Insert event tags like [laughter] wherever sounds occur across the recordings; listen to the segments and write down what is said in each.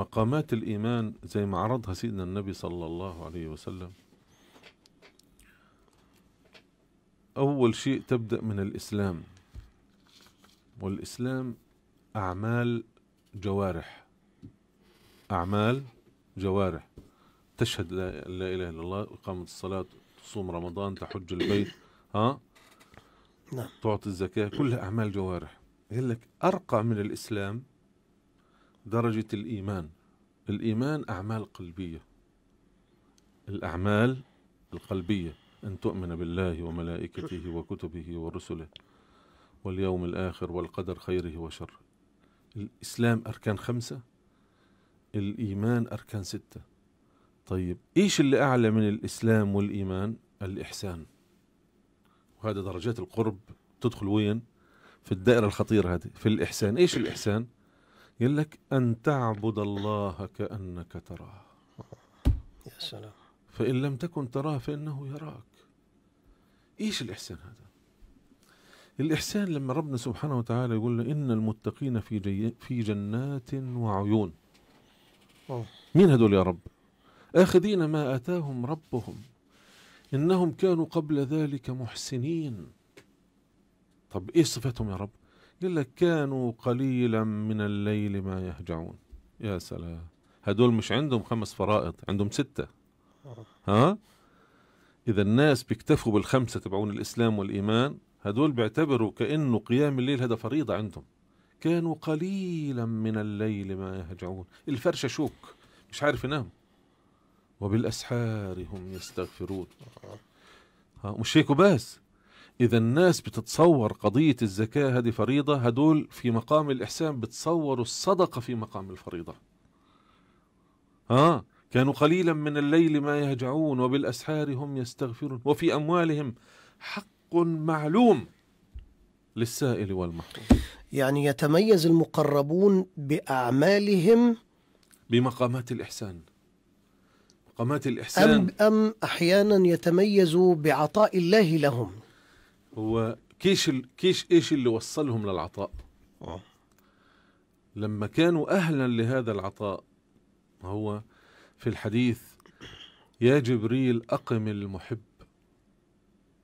مقامات الإيمان زي ما عرضها سيدنا النبي صلى الله عليه وسلم أول شيء تبدأ من الإسلام والإسلام أعمال جوارح أعمال جوارح تشهد لا, إله إلا الله إقامة الصلاة تصوم رمضان تحج البيت ها نعم تعطي الزكاة كلها أعمال جوارح يقول لك أرقى من الإسلام درجة الإيمان الإيمان أعمال قلبية الأعمال القلبية أن تؤمن بالله وملائكته وكتبه ورسله واليوم الآخر والقدر خيره وشره الإسلام أركان خمسة الإيمان أركان ستة طيب إيش اللي أعلى من الإسلام والإيمان الإحسان وهذا درجات القرب تدخل وين في الدائرة الخطيرة هذه في الإحسان إيش الإحسان يقول لك أن تعبد الله كأنك تراه يا سلام فإن لم تكن تراه فإنه يراك إيش الإحسان هذا الإحسان لما ربنا سبحانه وتعالى يقول له إن المتقين في, جي في جنات وعيون مين هدول يا رب آخذين ما آتاهم ربهم إنهم كانوا قبل ذلك محسنين طب إيه صفتهم يا رب قال لك كانوا قليلا من الليل ما يهجعون يا سلام هدول مش عندهم خمس فرائض عندهم ستة ها إذا الناس بيكتفوا بالخمسة تبعون الإسلام والإيمان هدول بيعتبروا كأنه قيام الليل هذا فريضة عندهم كانوا قليلا من الليل ما يهجعون الفرشة شوك مش عارف ينام وبالأسحار هم يستغفرون ها مش هيك وبس اذا الناس بتتصور قضيه الزكاه هذه فريضه هدول في مقام الاحسان بتصوروا الصدقه في مقام الفريضه ها كانوا قليلا من الليل ما يهجعون وبالاسحار هم يستغفرون وفي اموالهم حق معلوم للسائل والمحروم يعني يتميز المقربون باعمالهم بمقامات الاحسان مقامات الإحسان أم, أم أحيانا يتميزوا بعطاء الله لهم هو كيش ال... كيش ايش اللي وصلهم للعطاء؟ اه لما كانوا اهلا لهذا العطاء هو في الحديث يا جبريل اقم المحب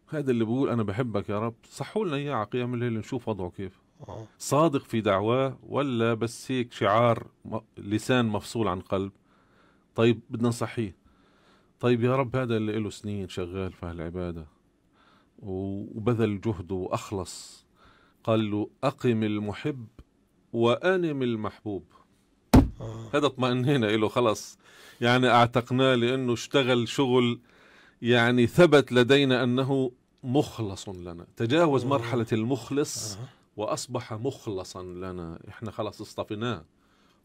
هذا اللي بقول انا بحبك يا رب صحوا لنا اياه على قيام الليل نشوف وضعه كيف آه. صادق في دعواه ولا بس هيك شعار لسان مفصول عن قلب طيب بدنا نصحيه طيب يا رب هذا اللي له سنين شغال في هالعباده وبذل جهده وأخلص قال له أقم المحب وأنم المحبوب آه. هذا اطمئنينا له خلاص يعني اعتقناه لأنه اشتغل شغل يعني ثبت لدينا أنه مخلص لنا تجاوز آه. مرحلة المخلص آه. وأصبح مخلصا لنا احنا خلاص اصطفيناه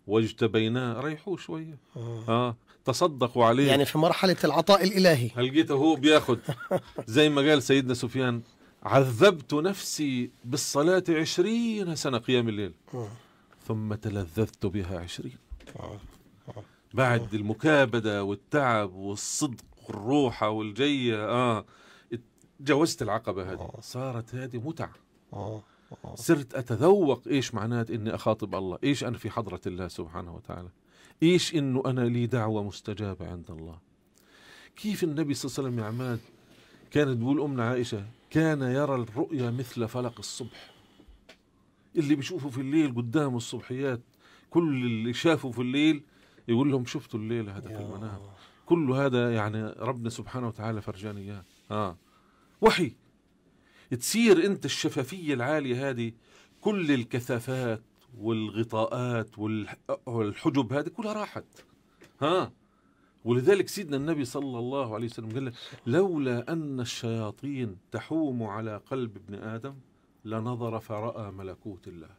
واجتبيناه ريحوه شويه آه. اه تصدقوا عليه يعني في مرحله العطاء الالهي هل هو بياخد [laughs] زي ما قال سيدنا سفيان عذبت نفسي بالصلاة عشرين سنة قيام الليل آه. ثم تلذذت بها عشرين آه. آه. بعد المكابدة والتعب والصدق والروحة والجية آه جوزت العقبة هذه آه. صارت هذه متعة صرت أتذوق إيش معنات إني أخاطب الله إيش أنا في حضرة الله سبحانه وتعالى إيش إنه أنا لي دعوة مستجابة عند الله كيف النبي صلى الله عليه وسلم يا عماد كانت بقول أمنا عائشة كان يرى الرؤيا مثل فلق الصبح اللي بيشوفه في الليل قدامه الصبحيات كل اللي شافه في الليل يقول لهم شفتوا الليل هذا في المنام كل هذا يعني ربنا سبحانه وتعالى فرجاني اياه اه وحي تصير انت الشفافيه العاليه هذه كل الكثافات والغطاءات والحجب هذه كلها راحت ها ولذلك سيدنا النبي صلى الله عليه وسلم قال لولا أن الشياطين تحوم على قلب ابن آدم لنظر فرأى ملكوت الله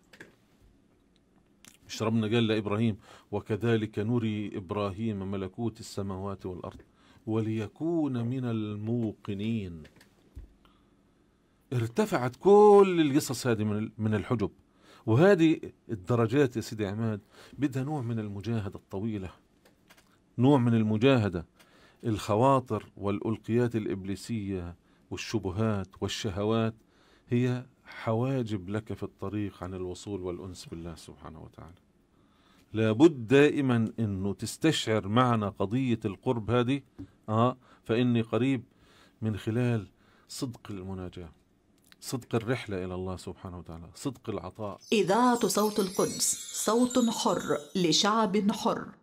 مش ربنا قال لإبراهيم وكذلك نري إبراهيم ملكوت السماوات والأرض وليكون من الموقنين ارتفعت كل القصص هذه من من الحجب وهذه الدرجات يا سيدي عماد بدها نوع من المجاهده الطويله نوع من المجاهده الخواطر والالقيات الابليسيه والشبهات والشهوات هي حواجب لك في الطريق عن الوصول والانس بالله سبحانه وتعالى لابد دائما انه تستشعر معنى قضيه القرب هذه اه فاني قريب من خلال صدق المناجاه صدق الرحلة إلى الله سبحانه وتعالى صدق العطاء إذاعة صوت القدس صوت حر لشعب حر